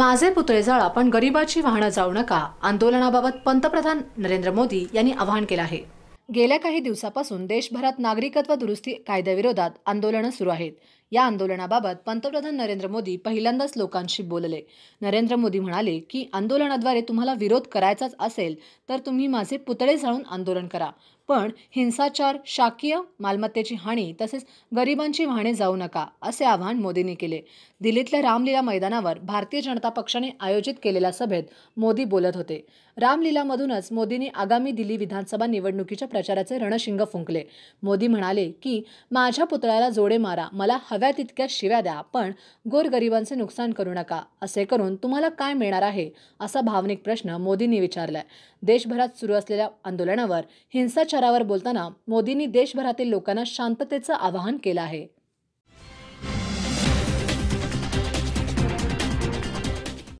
माझे पुतळे जाळा पण गरिबाची वाहनं जाऊ नका आंदोलनाबाबत पंतप्रधान नरेंद्र मोदी यांनी आवाहन केलं आहे गेल्या काही दिवसापासून देशभरात नागरिकत्व दुरुस्ती कायद्याविरोधात आंदोलनं सुरू आहेत या आंदोलनाबाबत पंतप्रधान नरेंद्र मोदी पहिल्यांदाच लोकांशी बोलले नरेंद्र मोदी म्हणाले की आंदोलनाद्वारे तुम्हाला विरोध करायचाच असेल तर तुम्ही माझे पुतळे जाळून आंदोलन करा पण हिंसाचार शाकीय मालमत्तेची हानी तसेच गरिबांची वाहणे जाऊ नका असे आवाहन मोदींनी केले दिल्लीतल्या रामलीला मैदानावर भारतीय जनता पक्षाने आयोजित केलेल्या सभेत मोदी बोलत होते रामलीलामधूनच मोदींनी आगामी दिल्ली विधानसभा निवडणुकीच्या प्रचाराचे रणशिंग फुंकले मोदी म्हणाले की माझ्या पुतळ्याला जोडे मारा मला हवे हव्या तितक्या शिव्या द्या पण गोरगरिबांचे नुकसान करू नका असे करून तुम्हाला काय मिळणार आहे असा भावनिक प्रश्न मोदींनी विचारलाय देशभरात सुरू असलेल्या आंदोलनावर हिंसाचारावर बोलताना मोदींनी देशभरातील लोकांना शांततेचं आवाहन केलं आहे